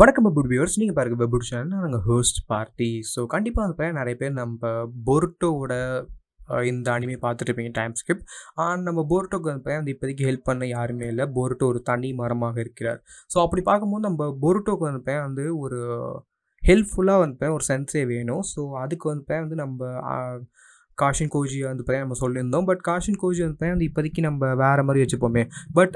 வணக்கம் put viewers நீங்கள் பாருங்கள் வெப் சேனல் நாங்கள் ஹோஸ்ட் பார்ட்டி ஸோ கண்டிப்பாக இப்போ நிறைய பேர் நம்ம பொருட்டோவோட இந்த அனிமே பார்த்துட்ருப்பீங்க டைம் ஸ்கிப் ஆனால் நம்ம போர்ட்டோக்கு வந்து இப்போதைக்கு ஹெல்ப் பண்ண யாருமே இல்லை போர்ட்டோ ஒரு தனி மரமாக இருக்கிறார் ஸோ அப்படி பார்க்கும்போது நம்ம போர்ட்டோக்கு வந்து வந்து ஒரு ஹெல்ப்ஃபுல்லாக வந்து ஒரு சென்ஸே வேணும் ஸோ அதுக்கு வந்து வந்து நம்ம காஷின் கோஜி வந்து பையன் நம்ம சொல்லியிருந்தோம் பட் காஷின் கோஜி வந்து பையன் வந்து இப்போதைக்கு நம்ம வேறு மாதிரி வச்சுப்போமே பட்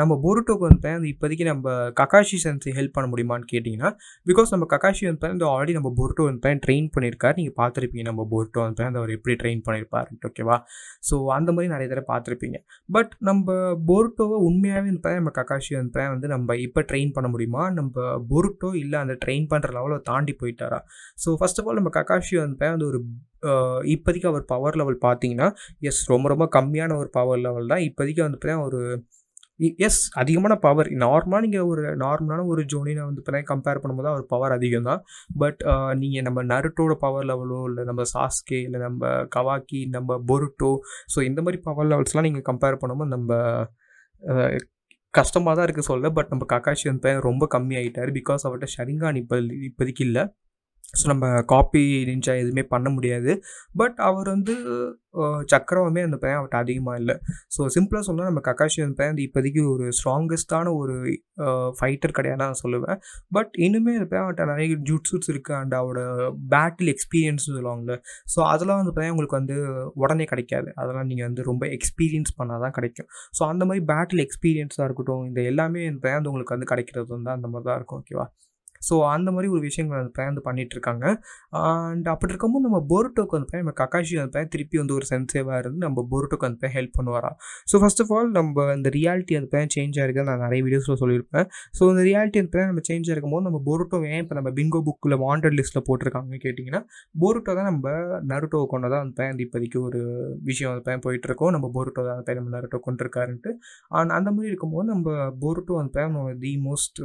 நம்ம போருட்டோக்கு வந்து பையன் வந்து இப்போதைக்கு நம்ம கக்காஷி சென்ஸை ஹெல்ப் பண்ண முடியுமான்னு கேட்டிங்கன்னா பிகாஸ் நம்ம கக்காஷி வந்து பையன் வந்து ஆல்ரெடி நம்ம போருட்டோ வந்து பையன் ட்ரெயின் பண்ணியிருக்காரு நீங்கள் பார்த்துருப்பீங்க நம்ம போருட்டோ வந்து பையன் அவர் எப்படி ட்ரெயின் பண்ணியிருப்பார் ஓகேவா ஸோ அந்த மாதிரி நிறைய தடவை பார்த்துருப்பீங்க பட் நம்ம போருட்டோவை உண்மையாகவே வந்து பையன் நம்ம கக்காஷி வந்து பையன் வந்து நம்ம இப்போ ட்ரெயின் பண்ண முடியுமா நம்ம போருட்டோ இல்லை அந்த ட்ரெயின் பண்ணுற லெவலை தாண்டி போயிட்டாரா ஸோ ஃபஸ்ட் ஆஃப் ஆல் நம்ம கக்காஷி வந்து பையன் வந்து ஒரு இப்போதைக்கு அவர் பவர் லெவல் பார்த்தீங்கன்னா எஸ் ரொம்ப ரொம்ப கம்மியான ஒரு பவர் லெவல் தான் இப்போதைக்கு வந்து பார்த்தீங்கன்னா ஒரு எஸ் அதிகமான பவர் நார்மலாக நீங்கள் ஒரு நார்மலான ஒரு ஜோனியில் வந்து இப்போ கம்பேர் பண்ணும்போது அவர் பவர் அதிகம் தான் பட் நீங்கள் நம்ம நருட்டோட பவர் லெவலோ இல்லை நம்ம சாஸ்கே இல்லை நம்ம கவாக்கி நம்ம பொருட்டோ ஸோ இந்த மாதிரி பவர் லெவல்ஸ்லாம் நீங்கள் கம்பேர் பண்ணும்போது நம்ம கஷ்டமாக தான் இருக்குது சொல்ல பட் நம்ம கக்காஷி வந்து ரொம்ப கம்மி ஆகிட்டார் பிகாஸ் அவர்கிட்ட ஷரிங்கான் இப்போ இப்போதைக்கு இல்லை ஸோ நம்ம காப்பி நிஞ்சா எதுவுமே பண்ண முடியாது பட் அவர் வந்து சக்கரவமே அந்த பையன் அவர்கிட்ட அதிகமாக இல்லை ஸோ சிம்பிளாக சொன்னால் நம்ம கக்காஷி அந்த பையன் வந்து இப்போதைக்கு ஒரு ஸ்ட்ராங்கஸ்டான ஒரு ஃபைட்டர் கிடையாது நான் சொல்லுவேன் பட் இன்னுமே அந்த பையன் அவர்கிட்ட நிறைய ஜூட்ஸுட்ஸ் இருக்குது அண்ட் அவரோட பேட்டில் எக்ஸ்பீரியன்ஸ் சொல்லுவாங்கள்ல ஸோ அதெல்லாம் அந்த பையன் உங்களுக்கு வந்து உடனே கிடைக்காது அதெல்லாம் நீங்கள் வந்து ரொம்ப எக்ஸ்பீரியன்ஸ் பண்ணால் தான் கிடைக்கும் ஸோ அந்த மாதிரி பேட்டில் எக்ஸ்பீரியன்ஸாக இருக்கட்டும் இந்த எல்லாமே அந்த பையன் வந்து உங்களுக்கு வந்து கிடைக்கிறது வந்து அந்த மாதிரி தான் இருக்கும் ஓகேவா ஸோ அந்த மாதிரி ஒரு விஷயங்கள் அந்த பையன் வந்து பண்ணிகிட்ருக்காங்க அண்ட் அப்படி இருக்கும்போது நம்ம போர்ட்டோக்கு வந்து நம்ம கக்காஷி வந்து திருப்பி வந்து ஒரு சென்சேவாக இருந்து நம்ம போர்ட்டோக்கு வந்து ஹெல்ப் பண்ணுவாரா ஸோ ஃபஸ்ட் ஆஃப் ஆல் நம்ம இந்த ரியாலிட்டி அந்த பையன் சேஞ்ச் ஆகிருக்கு நான் நிறைய வீடியோஸில் சொல்லியிருப்பேன் ஸோ இந்த ரியாலிட்டி அந்த பையன் நம்ம சேஞ்ச் ஆகிருக்கும்போது நம்ம போர்ட்டோ ஏன் இப்போ நம்ம பிங்கோ புக்கில் வாண்டட் லிஸ்ட்டில் போட்டிருக்காங்கன்னு கேட்டிங்கன்னா போர்ட்டோ தான் நம்ம நருட்டோ கொண்டு தான் அந்த பிளான் இப்போதைக்கு ஒரு விஷயம் அந்த பிளான் போயிட்டுருக்கோம் நம்ம போர்ட்டோ தான் அந்த பையன் நம்ம நருட்டோ கொண்டிருக்காருன்ட்டு அண்ட் அந்த மாதிரி இருக்கும்போது நம்ம போர்ட்டோ அந்த பையன் தி மோஸ்ட்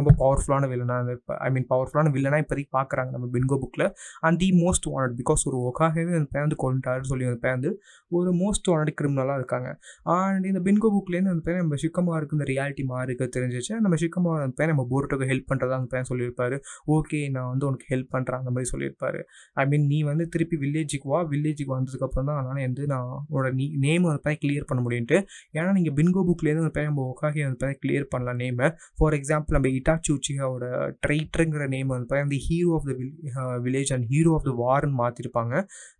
ரொம்ப பவர்ஃபுல்லான வில்லனாக பவர்ஃபுல்லான ஐ மீன் பவர்ஃபுல்லான வில்லனாக இப்போதைக்கு பார்க்குறாங்க நம்ம பின்கோ புக்கில் and the most wanted because ஒரு ஒகாகவே அந்த பேர் வந்து கொண்டாருன்னு சொல்லி அந்த பேர் வந்து ஒரு மோஸ்ட் வாண்டட் கிரிமினலாக இருக்காங்க அண்ட் இந்த பின்கோ புக்லேருந்து அந்த பேர் நம்ம சிக்கமாருக்கு இந்த ரியாலிட்டி மாறுக்கு தெரிஞ்சிச்சு நம்ம சிக்கமாக அந்த பேர் நம்ம போர்ட்டுக்கு ஹெல்ப் பண்ணுறதா அந்த பேர் சொல்லியிருப்பாரு ஓகே நான் வந்து உனக்கு ஹெல்ப் பண்ணுறேன் அந்த மாதிரி சொல்லியிருப்பாரு ஐ மீன் நீ வந்து திருப்பி வில்லேஜுக்கு வா வில்லேஜுக்கு வந்ததுக்கப்புறம் தான் அதனால் வந்து நான் உன்னோட நீ நேம் அந்த பேர் கிளியர் பண்ண முடியும்ட்டு ஏன்னா நீங்கள் பின்கோ புக்லேருந்து அந்த பேர் நம்ம ஒக்காகி அந்த பேர் கிளியர் பண்ணலாம் நேமை ஃபார் எக்ஸாம்பிள் நம்ம இட்டாச்சி உச்சிகாவோட ட்ரைட்ருங்கிற நேம் வந்து அந்த hero of the village and hero of the வார்னு மாற்றிருப்பாங்க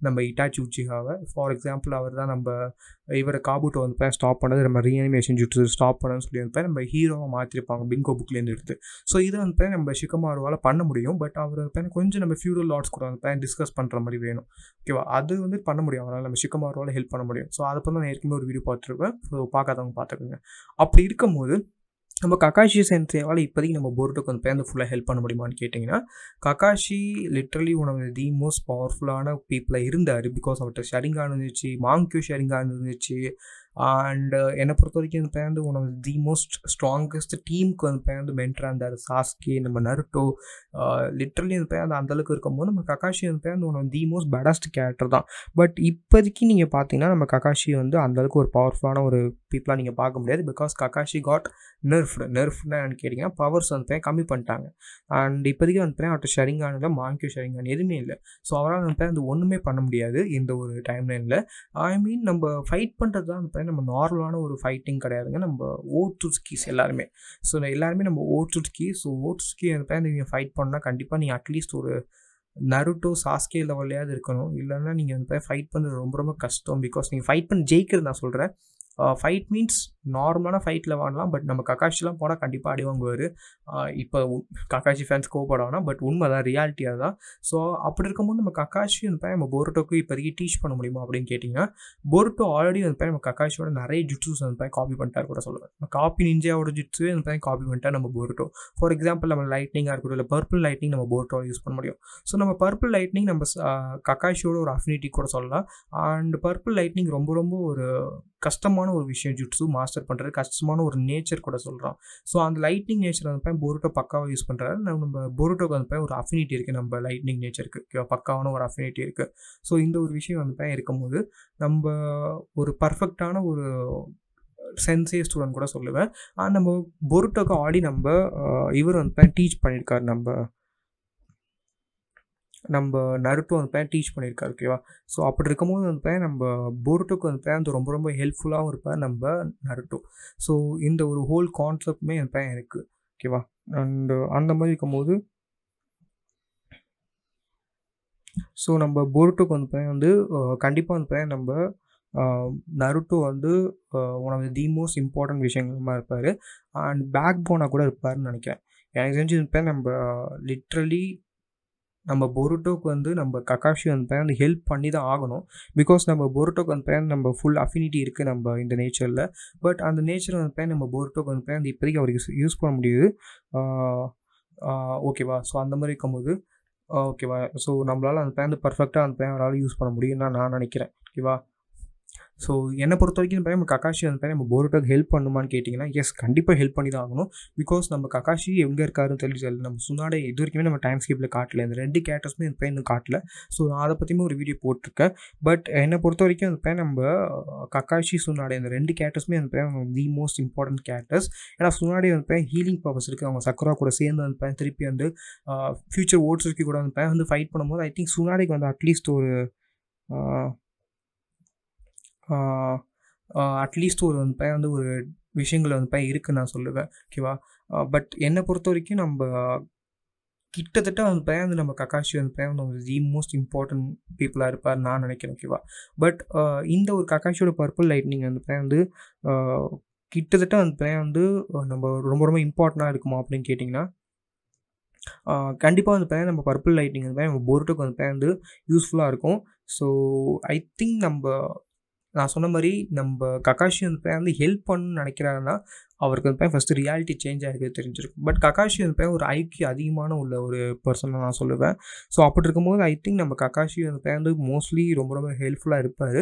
நம்ம இட்டாச்சி உச்சிகாவை ஃபார் எக்ஸாம்பிள் அவர் தான் நம்ம இவரை காபூட்டை வந்து ஸ்டாப் பண்ணது நம்ம ரீஅனிமேஷன் ஜுட்ஸு ஸ்டாப் பண்ணணும்னு சொல்லி வந்து நம்ம ஹீரோவாக மாற்றிருப்பாங்க பிங்கோ புக்லேருந்து எடுத்து ஸோ இதை வந்து நம்ம ஷிகமாருவால் பண்ண முடியும் பட் அவர் வந்து கொஞ்சம் நம்ம ஃபியூடல் லாட்ஸ் கூட வந்து டிஸ்கஸ் பண்ணுற மாதிரி வேணும் ஓகேவா அது வந்து பண்ண முடியும் அவரால் நம்ம ஷிகமாருவால் ஹெல்ப் பண்ண முடியும் ஸோ அதை பற்றி நான் ஏற்கனவே ஒரு வீடியோ பார்த்துருப்பேன் ஸோ பார்க்காதவங்க பார்த்துக்கோங்க அப்படி இருக்கும்போது நம்ம கக்காஷி சென்சேவால் இப்போதைக்கு நம்ம போர்ட்டுக்கு வந்து போய் அந்த ஃபுல்லாக ஹெல்ப் பண்ண முடியுமான்னு கேட்டிங்கன்னா Kakashi literally one of the most பவர்ஃபுல்லான பீப்புளாக இருந்தார் பிகாஸ் அவர்கிட்ட ஷேரிங்கான் இருந்துச்சு மாங்கியூ ஷேரிங்கான் இருந்துச்சு அண்ட் uh, என்னை பொறுத்த வரைக்கும் அந்த பேருந்து one of the most strongest டீமுக்கு அந்த பேர் வந்து மென்டராக இருந்தார் சாஸ்கே நம்ம நருட்டோ லிட்ரலி அந்த பேர் அந்த அந்தளவுக்கு இருக்கும்போது நம்ம கக்காஷி அந்த பேர் வந்து one of the most baddest character தான் பட் இப்போதைக்கு நீங்கள் பார்த்தீங்கன்னா நம்ம கக்காஷி வந்து அந்தளவுக்கு ஒரு பவர்ஃபுல்லான ஒரு பீப்புளாக நீங்கள் பார்க்க முடியாது பிகாஸ் ககாஷி காட் நெர்ஃப்டு நெர்ஃப்னா கேட்டிங்கன்னா பவர்ஸ் வந்து பேர் கம்மி பண்ணிட்டாங்க அண்ட் இப்போதைக்கு வந்து பேர் அவர்கிட்ட ஷரிங்கான் இல்லை மாங்கியூ எதுவுமே இல்லை ஸோ அவரால் வந்து அந்த ஒன்றுமே பண்ண முடியாது இந்த ஒரு டைம் லைனில் ஐ மீன் நம்ம ஃபைட் பண்ணுறது தான் நம்ம நார்மலான ஒரு ஃபைட்டிங் கிடையாதுங்க நம்ம ஓட்ஸுட்ஸ்கீஸ் எல்லாருமே ஸோ எல்லாருமே நம்ம ஓட்ஸுட்ஸ்கி ஸோ ஓட்ஸுட்ஸ்கி இருப்பேன் நீங்கள் ஃபைட் பண்ணால் கண்டிப்பாக நீங்கள் அட்லீஸ்ட் ஒரு நருட்டோ சாஸ்கே லெவல்லையாவது இருக்கணும் இல்லைன்னா நீங்கள் வந்து ஃபைட் பண்ணுறது ரொம்ப ரொம்ப கஷ்டம் பிகாஸ் நீங்கள் ஃபைட் பண்ணி ஜெயிக்கிறது நான் சொல்கிறேன் ஃபைட் மீன்ஸ் நார்மலான ஃபைட்டில் வாங்கலாம் பட் நம்ம கக்காஷிலாம் போனால் கண்டிப்பாக அடி வாங்குவார் இப்போ கக்காஷி ஃபேன்ஸ் கோவப்படுவாங்க பட் உண்மை தான் ரியாலிட்டியாக தான் ஸோ அப்படி இருக்கும்போது நம்ம கக்காஷி அந்த பையன் நம்ம போர்ட்டோக்கு இப்போதைக்கு டீச் பண்ண முடியுமா அப்படின்னு கேட்டிங்கன்னா போர்ட்டோ ஆல்ரெடி அந்த பையன் நம்ம கக்காஷியோட நிறைய ஜிட்ஸூஸ் அந்த பையன் காப்பி பண்ணிட்டார் கூட சொல்லுவேன் காப்பி நிஞ்சியாவோட ஜிட்ஸுவே அந்த பையன் காப்பி பண்ணிட்டா நம்ம போர்ட்டோ ஃபார் எக்ஸாம்பிள் நம்ம லைட்னிங்காக இருக்கட்டும் இல்லை பர்பிள் லைட்னிங் நம்ம போர்ட்டோ யூஸ் பண்ண முடியும் ஸோ நம்ம பர்பிள் லைட்னிங் நம்ம கக்காஷியோட ஒரு அஃபினிட்டி கூட சொல்லலாம் அண்ட் பர்பிள் லைட்னிங் ரொம்ப ரொம்ப ஒரு கஷ்டமான ஒரு விஷயம் ஜிட்ஸு மாஸ்டர் மாஸ்டர் பண்ணுறது கஷ்டமான ஒரு நேச்சர் கூட சொல்கிறான் ஸோ அந்த லைட்னிங் நேச்சர் வந்து பையன் போரோட்டோ பக்காவாக யூஸ் பண்ணுறாரு நம்ம போரோட்டோக்கு வந்து பையன் ஒரு அஃபினிட்டி இருக்குது நம்ம லைட்னிங் நேச்சருக்கு பக்காவான ஒரு அஃபினிட்டி இருக்குது ஸோ இந்த ஒரு விஷயம் வந்து பையன் இருக்கும்போது நம்ம ஒரு பர்ஃபெக்டான ஒரு சென்சே ஸ்டூடெண்ட் கூட சொல்லுவேன் நம்ம பொருட்டோக்கு ஆடி நம்ம இவர் வந்து டீச் பண்ணியிருக்காரு நம்ம நம்ம நருட்டோ அந்த பையன் டீச் பண்ணியிருக்காரு ஓகேவா ஸோ அப்படி இருக்கும்போது அந்த பையன் நம்ம போர்ட்டுக்கு அந்த பையன் வந்து ரொம்ப ரொம்ப ஹெல்ப்ஃபுல்லாகவும் இருப்பார் நம்ம நருட்டோ ஸோ இந்த ஒரு ஹோல் கான்செப்டுமே அந்த பையன் இருக்குது ஓகேவா அண்டு அந்த மாதிரி இருக்கும்போது ஸோ நம்ம போர்ட்டுக்கு வந்து பையன் வந்து கண்டிப்பாக அந்த பையன் நம்ம நருட்டோ வந்து one of the the most important விஷயங்களமாக இருப்பார் அண்ட் பேக் போனாக கூட இருப்பார்னு நினைக்கிறேன் எனக்கு தெரிஞ்சு இந்த பையன் நம்ம லிட்ரலி நம்ம பொருட்டோக்கு வந்து நம்ம கக்காஷி வந்து பார்த்தீங்கன்னா ஹெல்ப் பண்ணி தான் ஆகணும் பிகாஸ் நம்ம பொருட்டோக்கு வந்து பையன் நம்ம ஃபுல் அஃபினிட்டி இருக்குது நம்ம இந்த நேச்சரில் பட் அந்த நேச்சர் வந்து பையன் நம்ம பொருட்டோக்கு வந்து வந்து இப்போதைக்கு அவருக்கு யூஸ் பண்ண முடியுது ஓகேவா ஸோ அந்த மாதிரி இருக்கும்போது ஓகேவா ஸோ நம்மளால் அந்த வந்து பர்ஃபெக்டாக அந்த பையன் அவரால் யூஸ் பண்ண முடியும்னு நான் நினைக்கிறேன் ஓகேவா ஸோ என்னை பொறுத்த வரைக்கும் பார்த்தா நம்ம கக்காஷி வந்து பார்த்தா நம்ம போரோட்டாக ஹெல்ப் பண்ணுமான்னு கேட்டிங்கன்னா எஸ் கண்டிப்பாக ஹெல்ப் பண்ணி தான் ஆகணும் பிகாஸ் நம்ம கக்காஷி எங்கே இருக்காருன்னு தெரிஞ்சு நம்ம சுனாடை இது வரைக்குமே நம்ம டைம் ஸ்கிப்பில் காட்டல இந்த ரெண்டு கேரக்டர்ஸுமே இந்த பையன் காட்டல ஸோ நான் அதை பற்றியுமே ஒரு வீடியோ போட்டிருக்கேன் பட் என்னை பொறுத்த வரைக்கும் அந்த பையன் நம்ம கக்காஷி சுனாடை இந்த ரெண்டு கேரக்டர்ஸுமே பையன் தி மோஸ்ட் இம்பார்ட்டன்ட் கேரக்டர்ஸ் ஏன்னா சுனாடி வந்து ஹீலிங் பர்பஸ் இருக்குது அவங்க சக்ரா கூட சேர்ந்து அந்த பையன் திருப்பி வந்து ஃபியூச்சர் ஓட்ஸ் ஓட்ஸுக்கு கூட வந்து வந்து ஃபைட் பண்ணும்போது ஐ திங்க் சுனாடிக்கு வந்து அட்லீஸ்ட் ஒரு அட்லீஸ்ட் ஒரு வந்து வந்து ஒரு விஷயங்கள் வந்து இருக்குதுன்னு நான் சொல்லுவேன் ஓகேவா பட் என்னை பொறுத்த வரைக்கும் நம்ம கிட்டத்தட்ட வந்து பையன் வந்து நம்ம கக்காஷி வந்து பையன் வந்து தி மோஸ்ட் இம்பார்ட்டன்ட் பீப்புளாக இருப்பார் நான் நினைக்கிறேன் ஓகேவா பட் இந்த ஒரு கக்காஷியோட பர்பிள் லைட்னிங் வந்து பையன் வந்து கிட்டத்தட்ட அந்த பையன் வந்து நம்ம ரொம்ப ரொம்ப இம்பார்ட்டண்ட்டாக இருக்குமா அப்படின்னு கேட்டிங்கன்னா கண்டிப்பாக வந்து பையன் நம்ம பர்பிள் லைட்டிங் வந்து நம்ம போர்ட்டுக்கு வந்து பையன் வந்து யூஸ்ஃபுல்லாக இருக்கும் ஸோ ஐ திங்க் நம்ம நான் சொன்ன மாதிரி நம்ம கக்காஷி பேர் வந்து ஹெல்ப் பண்ணணும்னு நினைக்கிறாருன்னா அவருக்கு வந்து பையன் ஃபஸ்ட்டு ரியாலிட்டி சேஞ்ச் ஆகிறது தெரிஞ்சிருக்கும் பட் கக்காஷி வந்து பையன் ஒரு ஐக்கியம் அதிகமான உள்ள ஒரு பர்சனை நான் சொல்லுவேன் ஸோ அப்படி இருக்கும்போது ஐ திங்க் நம்ம கக்காஷி வந்து பையன் வந்து மோஸ்ட்லி ரொம்ப ரொம்ப ஹெல்ப்ஃபுல்லாக இருப்பார்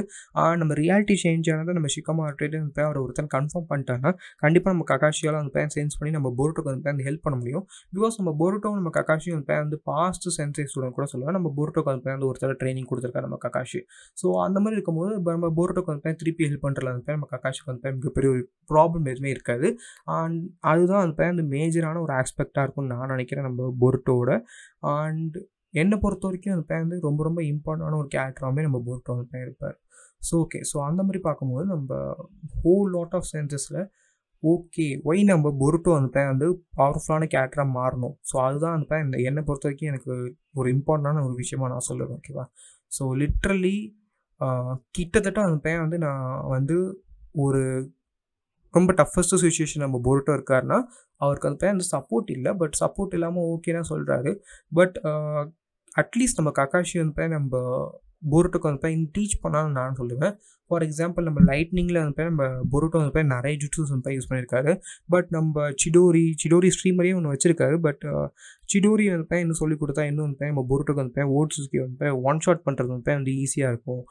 நம்ம ரியாலிட்டி சேஞ்ச் ஆனதை நம்ம சிக்கமாக ஆட்டேட்டு வந்து பையன் அவர் ஒருத்தன் கன்ஃபார்ம் பண்ணிட்டாங்கன்னா கண்டிப்பாக நம்ம கக்காஷியால் அந்த பையன் சேஞ்ச் பண்ணி நம்ம போர்ட்டோக்கு வந்து பையன் ஹெல்ப் பண்ண முடியும் பிகாஸ் நம்ம போர்ட்டோ நம்ம கக்காஷி வந்து பையன் வந்து பாஸ்ட் சென்சை ஸ்டூடெண்ட் கூட சொல்லுவேன் நம்ம போர்ட்டோக்கு வந்து வந்து ஒருத்தர் ட்ரைனிங் கொடுத்துருக்காரு நம்ம கக்காஷி ஸோ அந்த மாதிரி இருக்கும்போது நம்ம போர்ட்டோக்கு வந்து திருப்பி ஹெல்ப் பண்ணுறதுல வந்து நம்ம ககாஷிக்கு வந்து மிகப்பெரிய ஒரு ப்ராப்ளம் எதுவுமே இருக்காது அண்ட் அதுதான் அது அந்த மேஜரான ஒரு ஆஸ்பெக்டாக இருக்கும்னு நான் நினைக்கிறேன் நம்ம பொருட்டோட அண்ட் என்னை பொறுத்த வரைக்கும் அந்த பையன் வந்து ரொம்ப ரொம்ப இம்பார்ட்டண்டான ஒரு கேரக்டராகவே நம்ம பொருட்டோ அந்த பையன் இருப்பார் ஸோ ஓகே ஸோ அந்த மாதிரி பார்க்கும்போது நம்ம ஹோல் லாட் ஆஃப் சென்சஸில் ஓகே ஒய் நம்ம பொருட்டோ அந்த பையன் வந்து பவர்ஃபுல்லான கேரக்டராக மாறணும் ஸோ அதுதான் அந்த பையன் என்னை பொறுத்த வரைக்கும் எனக்கு ஒரு இம்பார்ட்டண்டான ஒரு விஷயமா நான் சொல்லுவேன் ஓகேவா ஸோ லிட்ரலி கிட்டத்தட்ட அந்த பையன் வந்து நான் வந்து ஒரு ரொம்ப டஃபஸ்ட் சுச்சுவேஷன் நம்ம போர்ட்டோ இருக்காருன்னா அவருக்கு அந்த பையன் அந்த சப்போர்ட் இல்லை பட் சப்போர்ட் இல்லாமல் ஓகே தான் சொல்கிறாரு பட் அட்லீஸ்ட் uh, நம்ம கக்காஷி வந்து நம்ம புரோட்டோக்கு வந்து போய் டீச் பண்ணாலும் நான் சொல்லுவேன் ஃபார் எக்ஸாம்பிள் நம்ம லைட்னிங்கில் வந்து போய் நம்ம புரோட்டோ வந்து போய் நிறைய ஜுட்ஸஸ் வந்து போய் யூஸ் பண்ணியிருக்காரு பட் நம்ம சிடோரி சிடோரி ஸ்ட்ரீமரையும் ஒன்று வச்சிருக்காரு பட் சிடோரி வந்து போய் இன்னும் சொல்லிக் கொடுத்தா இன்னும் வந்து போய் நம்ம புரோட்டோக்கு வந்து போய் ஓட் வந்து போய் ஒன் ஷாட் பண்ணுறது வந்து போய் வந்து ஈஸியாக இருக்கும்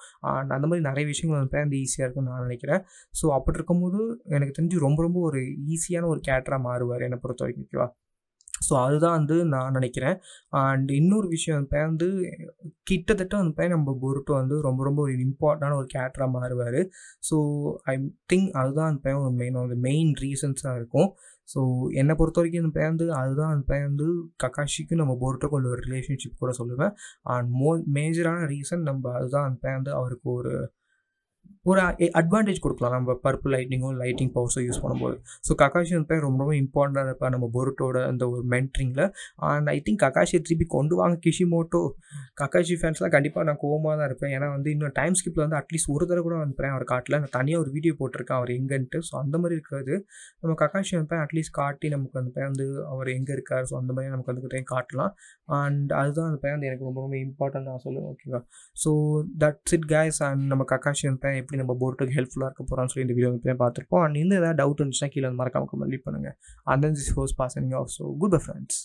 அந்த மாதிரி நிறைய விஷயங்கள் வந்து போய் வந்து ஈஸியாக இருக்கும்னு நான் நினைக்கிறேன் ஸோ அப்படி இருக்கும்போது எனக்கு தெரிஞ்சு ரொம்ப ரொம்ப ஒரு ஈஸியான ஒரு கேரக்டராக மாறுவார் என்னை பொறுத்த வரைக்கும் ஓகேவா ஸோ அதுதான் வந்து நான் நினைக்கிறேன் அண்ட் இன்னொரு விஷயம் அந்த பையன் வந்து கிட்டத்தட்ட அந்த பையன் நம்ம பொருட்டு வந்து ரொம்ப ரொம்ப ஒரு இம்பார்ட்டண்டான ஒரு கேரக்டராக மாறுவார் ஸோ ஐ திங்க் அதுதான் அந்த பையன் ஒரு மெயின் ஒரு மெயின் ரீசன்ஸாக இருக்கும் ஸோ என்னை பொறுத்த வரைக்கும் அந்த பையன் வந்து அதுதான் அந்த பையன் வந்து கக்காஷிக்கும் நம்ம பொருட்டு உள்ள ஒரு ரிலேஷன்ஷிப் கூட சொல்லுவேன் அண்ட் மோ மேஜரான ரீசன் நம்ம அதுதான் அந்த பையன் வந்து அவருக்கு ஒரு ஒரு அட்வான்டேஜ் கொடுக்கலாம் நம்ம பர்பிள் லைட்டிங்கும் லைட்டிங் பவர்ஸும் யூஸ் பண்ணும்போது ஸோ ககாஷி வந்து ரொம்ப ரொம்ப இம்பார்ட்டண்டாக இருப்பார் நம்ம பொருட்டோட அந்த ஒரு மென்ட்ரிங்கில் அண்ட் ஐ திங்க் ககாஷி திருப்பி கொண்டு வாங்க கிஷி மோட்டோ கக்காஷி ஃபேன்ஸ்லாம் கண்டிப்பாக நான் கோவமாக தான் இருப்பேன் ஏன்னா வந்து இன்னும் டைம் ஸ்கிப்பில் வந்து அட்லீஸ்ட் ஒரு தடவை கூட வந்துப்பேன் அவர் காட்டில் நான் தனியாக ஒரு வீடியோ போட்டிருக்கேன் அவர் எங்கேன்ட்டு ஸோ அந்த மாதிரி இருக்காது நம்ம கக்காஷி வந்துப்பேன் அட்லீஸ்ட் காட்டி நமக்கு அந்த பையன் வந்து அவர் எங்கே இருக்கார் ஸோ அந்த மாதிரி நமக்கு வந்து காட்டலாம் அண்ட் அதுதான் அந்த பையன் வந்து எனக்கு ரொம்ப ரொம்ப இம்பார்ட்டன்ட் நான் சொல்லுவேன் ஓகேவா so that's it guys and நம்ம கக்காஷி வந்துப்பேன் எப்படி நம்ம போர்ட்டுக்கு ஹெல்ப்ஃபுல்லாக இருக்க போகிறோம்னு சொல்லி இந்த வீடியோ இப்போ பார்த்துருப்போம் அண்ட் இன்னும் ஏதாவது டவுட் இருந்துச்சுன்னா கீழே வந்து மறக்காம கமெண்ட் பண்ணுங்கள் அண்ட் தென் திஸ் ஹோஸ் பாஸ் ஆஃப் ஸோ குட் பை ஃப்ரெண்ட்ஸ்